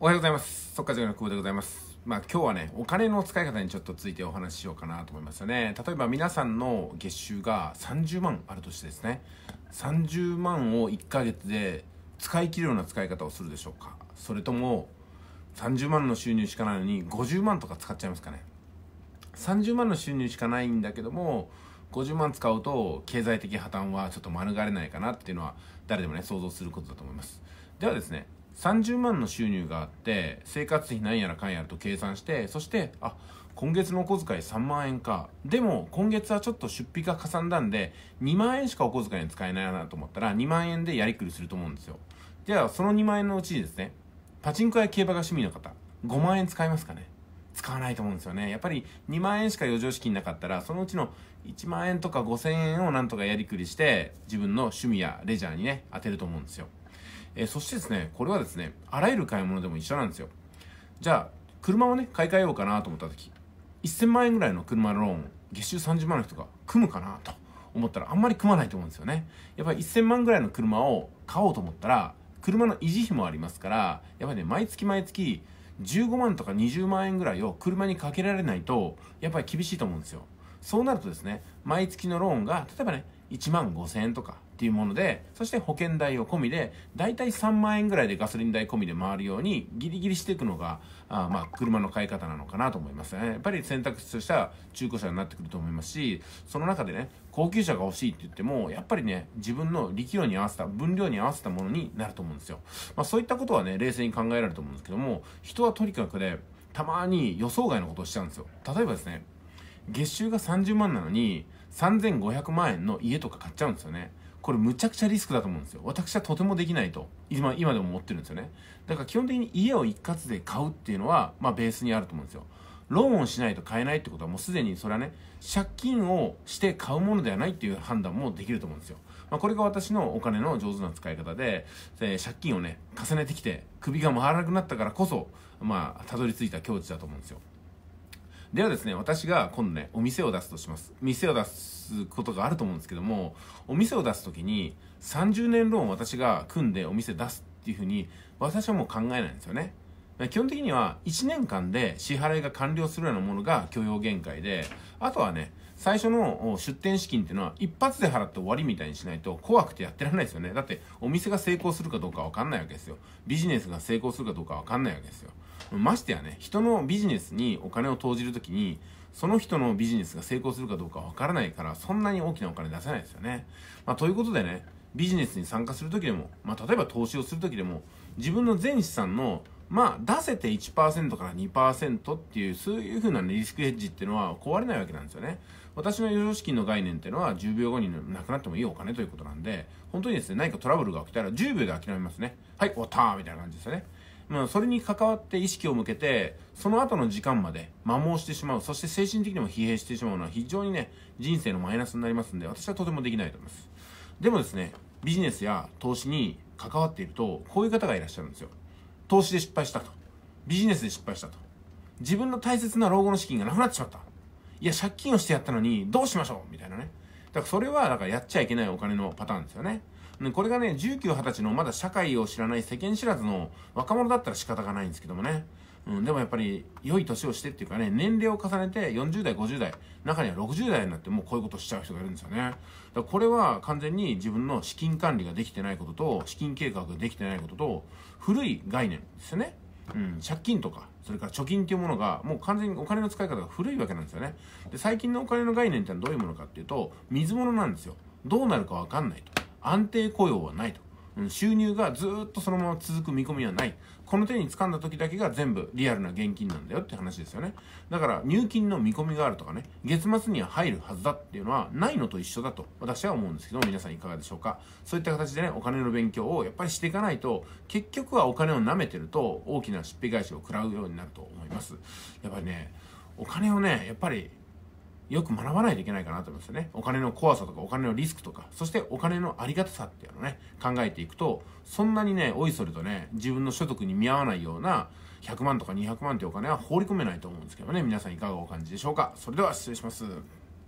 おはようございます。速稼塾の久保でございます。まあ今日はね、お金の使い方にちょっとついてお話ししようかなと思いますよね。例えば皆さんの月収が30万あるとしてですね、30万を1ヶ月で使い切るような使い方をするでしょうかそれとも30万の収入しかないのに50万とか使っちゃいますかね30万の収入しかないんだけども50万使うと経済的破綻はちょっと免れないかなっていうのは誰でもね想像することだと思いますではですね30万の収入があって生活費なんやらかんやらと計算してそしてあ今月のお小遣い3万円かでも今月はちょっと出費がかさんだんで2万円しかお小遣いに使えないなと思ったら2万円でやりくりすると思うんですよゃあその2万円のうちですねパチンコや競馬が趣味の方5万円使いますかね使わないと思うんですよね。やっぱり2万円しか余剰資金なかったら、そのうちの1万円とか5000円をなんとかやりくりして、自分の趣味やレジャーにね、当てると思うんですよ。えー、そしてですね、これはですね、あらゆる買い物でも一緒なんですよ。じゃあ、車をね、買い替えようかなと思った時、1000万円ぐらいの車ローン、月収30万の人が組むかなと思ったら、あんまり組まないと思うんですよね。やっぱり1000万ぐらいの車を買おうと思ったら、車の維持費もありますから、やっぱりね、毎月毎月、15万とか20万円ぐらいを車にかけられないと、やっぱり厳しいと思うんですよ。そうなるとですね、毎月のローンが、例えばね、1万5千円とか、っていうもので、そして保険代を込みで、だいたい3万円ぐらいでガソリン代込みで回るように、ギリギリしていくのが、あまあ、車の買い方なのかなと思いますね。やっぱり選択肢としては中古車になってくると思いますし、その中でね、高級車が欲しいって言っても、やっぱりね、自分の力量に合わせた、分量に合わせたものになると思うんですよ。まあ、そういったことはね、冷静に考えられると思うんですけども、人はとにかくね、たまに予想外のことをしちゃうんですよ。例えばですね、月収が30万なのに、3500万円の家とか買っちゃうんですよね。これむちゃくちゃリスクだと思うんですよ。私はとてもできないと、今、今でも思ってるんですよね。だから基本的に家を一括で買うっていうのは、まあベースにあると思うんですよ。ローンをしないと買えないってことはもうすでにそれはね、借金をして買うものではないっていう判断もできると思うんですよ。まあ、これが私のお金の上手な使い方で、えー、借金をね、重ねてきて、首が回らなくなったからこそ、まあ、たどり着いた境地だと思うんですよ。ではですね、私が今度ね、お店を出すとします。店を出すことがあると思うんですけども、お店を出すときに、30年ローン私が組んでお店出すっていうふうに、私はもう考えないんですよね。基本的には1年間で支払いが完了するようなものが許容限界で、あとはね、最初の出店資金っていうのは一発で払って終わりみたいにしないと怖くてやってられないですよね。だってお店が成功するかどうかわかんないわけですよ。ビジネスが成功するかどうかわかんないわけですよ。ましてやね、人のビジネスにお金を投じるときに、その人のビジネスが成功するかどうかわからないから、そんなに大きなお金出せないですよね。まあ、ということでね、ビジネスに参加するときでも、まあ、例えば投資をするときでも、自分の全資産のまあ、出せて1%から2%っていう、そういうふうなリスクヘッジっていうのは壊れないわけなんですよね。私の余剰資金の概念っていうのは10秒後になくなってもいいお金ということなんで、本当にですね、何かトラブルが起きたら10秒で諦めますね。はい、終わったみたいな感じですよね。まあ、それに関わって意識を向けて、その後の時間まで摩耗してしまう、そして精神的にも疲弊してしまうのは非常にね、人生のマイナスになりますんで、私はとてもできないと思います。でもですね、ビジネスや投資に関わっていると、こういう方がいらっしゃるんですよ。投資で失敗したと。ビジネスで失敗したと。自分の大切な老後の資金がなくなってしまった。いや、借金をしてやったのに、どうしましょうみたいなね。だからそれは、だからやっちゃいけないお金のパターンですよね。これがね、19、20歳のまだ社会を知らない世間知らずの若者だったら仕方がないんですけどもね。うん、でもやっぱり良い年をしてっていうかね年齢を重ねて40代50代中には60代になってもうこういうことしちゃう人がいるんですよねだこれは完全に自分の資金管理ができてないことと資金計画ができてないことと古い概念ですよねうん、借金とか、それから貯金っていうものが、もう完全にお金の使い方が古いわけなんですよね。で、最近のお金の概念ってのはどういうものかっていうと、水物なんですよ。どうなるかわかんないと。安定雇用はないと。収入がずっとそのまま続く見込みはない。この手に掴んだ時だけが全部リアルな現金なんだよって話ですよね。だから入金の見込みがあるとかね、月末には入るはずだっていうのはないのと一緒だと私は思うんですけど、皆さんいかがでしょうか。そういった形でね、お金の勉強をやっぱりしていかないと、結局はお金を舐めてると大きな出費返しを食らうようになると思います。やっぱりね、お金をね、やっぱりよく学ばないといけないかなと思いますよね。お金の怖さとか、お金のリスクとか、そしてお金のありがたさっていうのをね、考えていくと、そんなにね、おいそれとね、自分の所得に見合わないような、100万とか200万っていうお金は放り込めないと思うんですけどね、皆さんいかがお感じでしょうか。それでは失礼します。